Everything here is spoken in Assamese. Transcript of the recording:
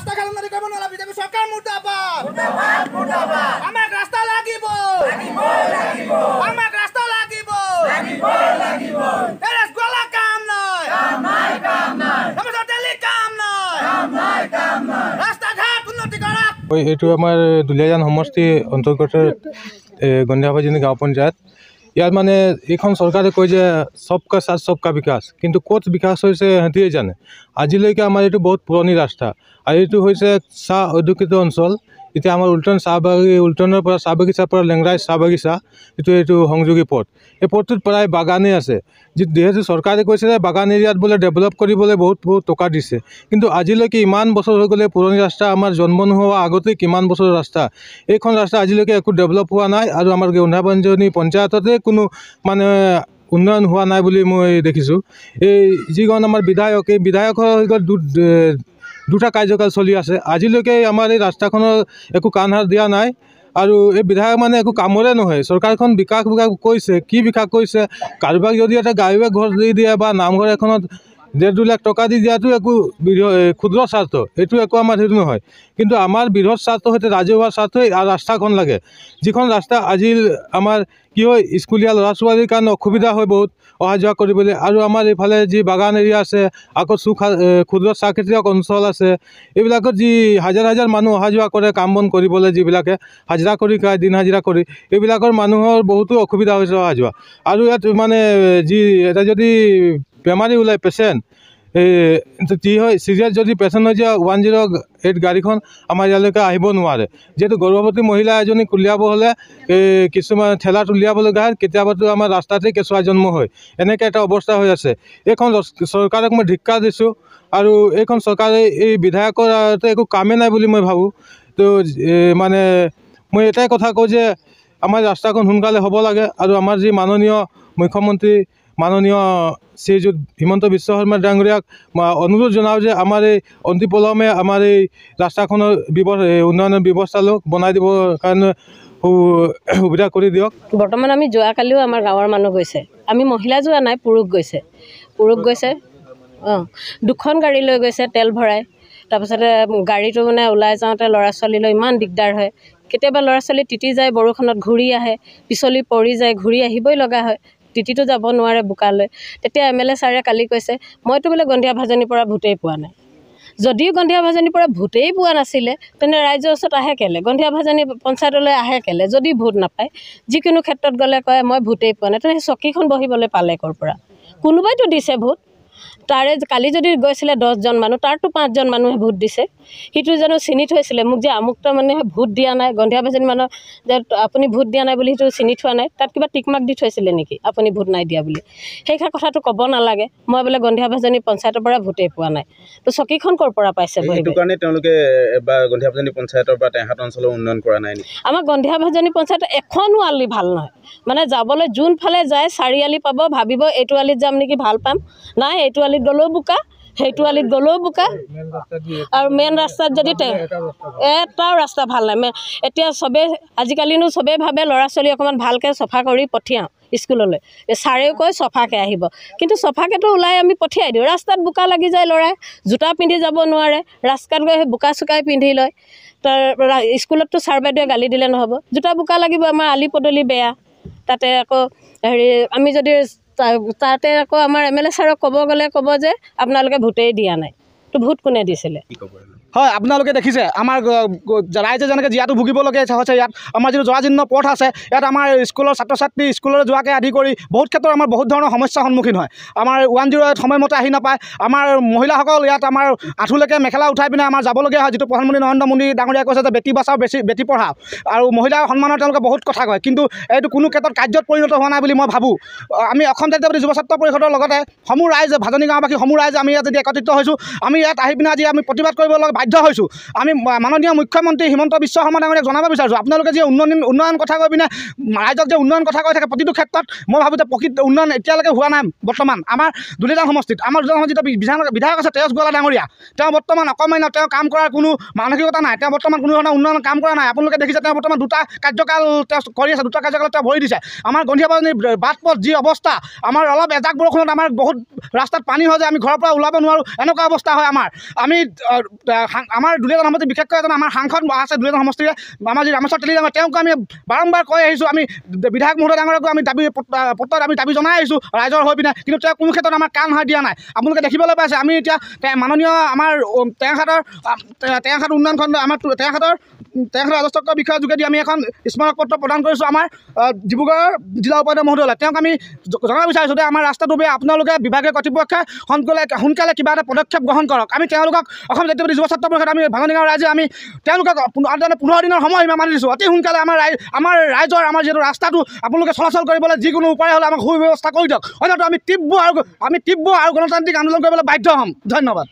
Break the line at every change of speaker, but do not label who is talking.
রাস্তা খালি মারি কেমন হলো বিজেপি সরকার মুর্দাবাদ মুর্দাবাদ মুর্দাবাদ আমার রাস্তা লাগিব লাগিব লাগিব আমার রাস্তা লাগিব লাগিব লাগিব এরে গলা কাম নাই কাম নাই কাম নাই আমার তো দিল্লি কাম নাই কাম নাই কাম নাই রাস্তা ঘাট উন্নতি করা
ওই এটু আমার দুলিয়াজান সমষ্টি অন্তর্গত গন্ধাবাজিনী গাঁও পঞ্চায়েত ইয়াত মানে এইখন চৰকাৰে কয় যে চবকা চাৰ চবকা বিকাশ কিন্তু ক'ত বিকাশ হৈছে সিহঁতিয়ে জানে আজিলৈকে আমাৰ এইটো বহুত পুৰণি ৰাস্তা আৰু এইটো হৈছে চাহ অধ্যুষিত অঞ্চল এতিয়া আমাৰ চাহ বাগি উল্টনৰ পৰা চাহ বাগিচাৰ পৰা লেংৰাই চাহ বাগিচা এইটো এইটো সংযোগী পথ এই পথটোত প্ৰায় বাগানেই আছে যিহেতু চৰকাৰে কৈছে যে বাগান এৰিয়াত বোলে ডেভেলপ কৰিবলৈ বহুত বহুত টকা দিছে কিন্তু আজিলৈকে ইমান বছৰ হৈ গ'লে পুৰণি ৰাস্তা আমাৰ জন্ম নোহোৱা আগতেই কিমান বছৰৰ ৰাস্তা এইখন ৰাস্তা আজিলৈকে একো ডেভেলপ হোৱা নাই আৰু আমাৰ গেন্ধাবঞ্জনী পঞ্চায়ততে কোনো মানে উন্নয়ন হোৱা নাই বুলি মই দেখিছোঁ এই যিখন আমাৰ বিধায়ক এই বিধায়কৰ হৈ দুটা কাৰ্যকাল চলি আছে আজিলৈকে আমাৰ এই ৰাস্তাখনৰ একো কাণ কানহাৰ দিয়া নাই আৰু এই বিধায়ক মানে একো কামৰে নহয় চৰকাৰখন বিকাশ বিকাশ কইছে কি বিকাশ কৰিছে কাৰোবাক যদি একটা গাড়ি ঘৰ দি দিয়ে বা নামঘৰ এখনত ডেৰ দুই লাখ টকা দি দিয়াটো একো ক্ষুদ্ৰ স্বাৰ্থ সেইটো একো আমাৰ হেৰি নহয় কিন্তু আমাৰ বৃহৎ স্বাৰ্থ সৈতে ৰাজহুৱা স্বাৰ্থই ৰাস্তাখন লাগে যিখন ৰাস্তা আজিৰ আমাৰ কি হয় স্কুলীয়া ল'ৰা ছোৱালীৰ কাৰণে অসুবিধা হয় বহুত অহা যোৱা কৰিবলৈ আৰু আমাৰ এইফালে যি বাগান এৰিয়া আছে আকৌ চুখা ক্ষুদ্ৰ চাহ খেতিয়ক অঞ্চল আছে এইবিলাকত যি হাজাৰ হাজাৰ মানুহ অহা যোৱা কৰে কাম বন কৰিবলৈ যিবিলাকে হাজিৰা কৰি খায় দিন হাজিৰা কৰি এইবিলাকৰ মানুহৰ বহুতো অসুবিধা হৈছে অহা যোৱা আৰু ইয়াত মানে যি এটা যদি বেমাৰী ওলাই পেচেণ্ট এই কি হয় চিজাৰ যদি পেচেণ্ট হৈ যায় ওৱান জিৰ' এইট গাড়ীখন আমাৰ ইয়ালৈকে আহিব নোৱাৰে যিহেতু গৰ্ভৱতী মহিলা এজনীক উলিয়াব হ'লে এই কিছুমান ঠেলাত উলিয়াবলগীয়া হয় কেতিয়াবাতো আমাৰ ৰাস্তাতে কেঁচুৱা জন্ম হয় এনেকৈ এটা অৱস্থা হৈ আছে এইখন চৰকাৰক মই ধিক্ষা দিছোঁ আৰু এইখন চৰকাৰে এই বিধায়কৰ একো কামেই নাই বুলি মই ভাবোঁ তো মানে মই এটাই কথা কওঁ যে আমাৰ ৰাস্তাখন সোনকালে হ'ব লাগে আৰু আমাৰ যি মাননীয় মুখ্যমন্ত্ৰী মাননীয় শ্ৰীযুত হিমন্ত বিশ্ব শৰ্মা ডাঙৰীয়াক অনুৰোধ জনাওঁ যে আমাৰ এই অন্তি পলমে আমাৰ এই ৰাস্তাখনৰ ব্যৱস্থা উন্নয়নৰ ব্যৱস্থালৈ বনাই দিবৰ কাৰণে সুবিধা কৰি দিয়ক
বৰ্তমান আমি যোৱাকালিও আমাৰ গাঁৱৰ মানুহ গৈছে আমি মহিলা যোৱা নাই পুৰুষ গৈছে পুৰুষ গৈছে অঁ দুখন গাড়ী লৈ গৈছে তেল ভৰাই তাৰপিছতে গাড়ীটো মানে ওলাই যাওঁতে ল'ৰা ছোৱালীলৈ ইমান দিগদাৰ হয় কেতিয়াবা ল'ৰা ছোৱালী তিতি যায় বৰষুণত ঘূৰি আহে পিছলি পৰি যায় ঘূৰি আহিবই লগা হয় টিটিটো যাব নোৱাৰে বোকালৈ তেতিয়া এম এল এ ছাৰে কালি কৈছে মইতো বোলে গন্ধিয়া ভাজনীৰ পৰা ভূতেই পোৱা নাই যদিও গন্ধিয়া ভাজনীৰ পৰা ভূতেই পোৱা নাছিলে তেনে ৰাইজৰ ওচৰত আহে কেলে গন্ধিয়া ভাজনী পঞ্চায়তলৈ আহে কেলে যদি ভোট নাপায় যিকোনো ক্ষেত্ৰত গ'লে কয় মই ভূতেই পোৱা নাই তেনে চকীখন বহিবলৈ পালে ক'ৰ পৰা কোনোবাইতো দিছে ভোট তাৰে কালি যদি গৈছিলে দহজন মানুহ তাৰতো পাঁচজন মানুহে ভোট দিছে সিটো জানো চিনি থৈছিলে মোক যে আমুক মানুহে ভোট দিয়া নাই গন্ধীয়াবাজনী মানুহ যে আপুনি ভোট দিয়া নাই বুলি সিটো চিনি থোৱা নাই তাত কিবা টিকমাক দি থৈছিলে নেকি আপুনি ভোট নাই দিয়া বুলি সেইষাৰ কথাটো ক'ব নালাগে মই বোলে গন্ধীয়াবাজনী পঞ্চায়তৰ পৰা ভোটেই পোৱা নাই তো চকীখন ক'ৰ পৰা পাইছে সেইটো কাৰণে
তেওঁলোকে অঞ্চলৰ উন্নয়ন কৰা নাই
আমাৰ গন্ধীয়াভাজনী পঞ্চায়ত এখনো আলি ভাল নহয় মানে যাবলৈ যোনফালে যায় চাৰিআলি পাব ভাবিব এইটো আলিত যাম নেকি ভাল পাম নাই সেইটো আলিত গ'লেও বোকা সেইটো আলিত গ'লেও বোকা আৰু মেইন ৰাস্তাত যদি এটাও ৰাস্তা ভাল নাই এতিয়া চবেই আজিকালিনো চবেই ভাবে ল'ৰা ছোৱালী অকণমান ভালকৈ চফা কৰি পঠিয়াওঁ স্কুললৈ ছাৰেও কয় চফাকৈ আহিব কিন্তু চফাকৈতো ওলাই আমি পঠিয়াই দিওঁ ৰাস্তাত বোকা লাগি যায় ল'ৰাই জোতা পিন্ধি যাব নোৱাৰে ৰাস্তাত গৈ সেই বোকা চোকাই পিন্ধি লয় তাৰ স্কুলততো ছাৰ বাইদেউৱে গালি দিলে নহ'ব জোতা বোকা লাগিব আমাৰ আলি পদূলি বেয়া তাতে আকৌ হেৰি আমি যদি তাতে আকৌ আমাৰ এম এল এ ছাৰক ক'ব গ'লে ক'ব যে আপোনালোকে ভোটেই দিয়া নাই তো ভোট কোনে দিছিলে
হয় আপোনালোকে দেখিছে আমাৰ ৰাইজে যেনেকৈ জীয়াটো ভুগিবলগীয়া হৈছে ইয়াত আমাৰ যিটো জৰাজীৰ্ণ পথ আছে ইয়াত আমাৰ স্কুলৰ ছাত্ৰ ছাত্ৰী স্কুললৈ যোৱাকৈ আদি কৰি বহুত ক্ষেত্ৰত আমাৰ বহুত ধৰণৰ সমস্যাৰ সন্মুখীন হয় আমাৰ ওৱান জিৰ' এইট সময়মতে আহি নাপায় আমাৰ মহিলাসকল ইয়াত আমাৰ আঁঠুলৈকে মেখেলা উঠাই পিনে আমাৰ যাবলগীয়া হয় যিটো প্ৰধানমন্ত্ৰী নৰেন্দ্ৰ মোদী ডাঙৰীয়াই কৈছে যে বেটী বচাও বেছি বেটী পঢ়াও আৰু মহিলাৰ সন্মানৰ তেওঁলোকে বহুত কথা কয় কিন্তু এইটো কোনো ক্ষেত্ৰত কাৰ্যত পৰিণত হোৱা নাই বুলি মই ভাবোঁ আমি অসম জাতীয়বাদী যুৱ ছাত্ৰ পৰিষদৰ লগতে সমূহ ৰাইজ ভাজনী গাঁওবাসী সমূহ ৰাইজ আমি ইয়াত যদি একত্ৰিত হৈছোঁ আমি ইয়াত আহি পিনে আজি আমি প্ৰতিবাদ কৰিব লগা বাধ্য হৈছোঁ আমি মাননীয় মুখ্যমন্ত্ৰী হিমন্ত বিশ্ব শৰ্মা ডাঙৰীয়াক জনাব বিচাৰিছোঁ আপোনালোকে যে উন্নয়ন উন্নয়ন কথা কৈ পিনে ৰাইজক যে উন্নয়ন কথা কৈ থাকে প্ৰতিটো ক্ষেত্ৰত মই ভাবোঁ যে প্ৰকৃত উন্নয়ন এতিয়ালৈকে হোৱা নাই বৰ্তমান আমাৰ দুলিজান সমষ্টিত আমাৰ দুজন সমষ্টিত বিধান বিধায়ক আছে তেজ গোৱালা ডাঙৰীয়া তেওঁ বৰ্তমান অকমান্য তেওঁ কাম কৰাৰ কোনো মানসিকতা নাই তেওঁ বৰ্তমান কোনো ধৰণৰ উন্নয়ন কাম কৰা নাই আপোনালোকে দেখিছে তেওঁ বৰ্তমান দুটা কাৰ্যকাল তেওঁ কৰি আছে দুটা কাৰ্যকালত তেওঁ ভৰি দিছে আমাৰ গন্ধীয়াবাজনীৰ বাট পথ যি অৱস্থা আমাৰ অলপ এজাক বৰষুণত আমাৰ বহুত ৰাস্তাত পানী হয় যায় আমি ঘৰৰ পৰা ওলাব নোৱাৰোঁ এনেকুৱা অৱস্থা হয় আমাৰ আমি আমাৰ দুলীয়াজন সমষ্টি বিশেষকৈ এজন আমাৰ সাংসদ আছে দুলীয়াজন সমষ্টিৰে আমাৰ যি ৰামেশ্বৰ তেলী ডাঙৰ তেওঁক আমি বাৰম্বাৰ কৈ আহিছোঁ আমি বিধায়ক মহোদয় ডাঙৰকো আমি দাবী পত্ৰত আমি দাবী জনাই আহিছোঁ ৰাইজৰ হৈ পিনে কিন্তু তেওঁ কোনো ক্ষেত্ৰত আমাৰ কাণ হৈ দিয়া নাই আপোনালোকে দেখিবলৈ পাইছে আমি এতিয়া মাননীয় আমাৰ তেওঁহাতৰ তেওঁহাত উন্নয়ন খণ্ড আমাৰ তেওঁহাতৰ তেওঁৰ ৰাজস্বৰ বিষয়ৰ যোগেদি আমি এখন স্মাৰক পত্ৰ প্ৰদান কৰিছোঁ আমাৰ ডিব্ৰুগড়ৰ জিলা উপায়ুক্ত মহোদয়লৈ তেওঁক আমি জনাব বিচাৰিছোঁ যে আমাৰ ৰাস্তাটো বে আপোনালোকে বিভাগীয় কৰ্তৃপক্ষে সোনকালে সোনকালে কিবা এটা পদক্ষেপ গ্ৰহণ কৰক আমি তেওঁলোকক অসম জাতীয় যুৱ সত্ৰপুৰ আমি ভাঙনি গাঁও ৰাইজে আমি তেওঁলোকক পোন্ধৰ দিনৰ সময় ইমান মানি দিছোঁ অতি সোনকালে আমাৰ ৰাইজ আমাৰ ৰাইজৰ আমাৰ যিহেতু ৰাস্তাটো আপোনালোকে চলাচল কৰিবলৈ যিকোনো উপায় হ'লে আমাক সু ব্যৱস্থা কৰি দিয়ক অন্যতো আমি তীব্ৰ আৰু আমি তীব্ৰ আৰু গণতান্ত্ৰিক আন্দোলন কৰিবলৈ বাধ্য হ'ম ধন্যবাদ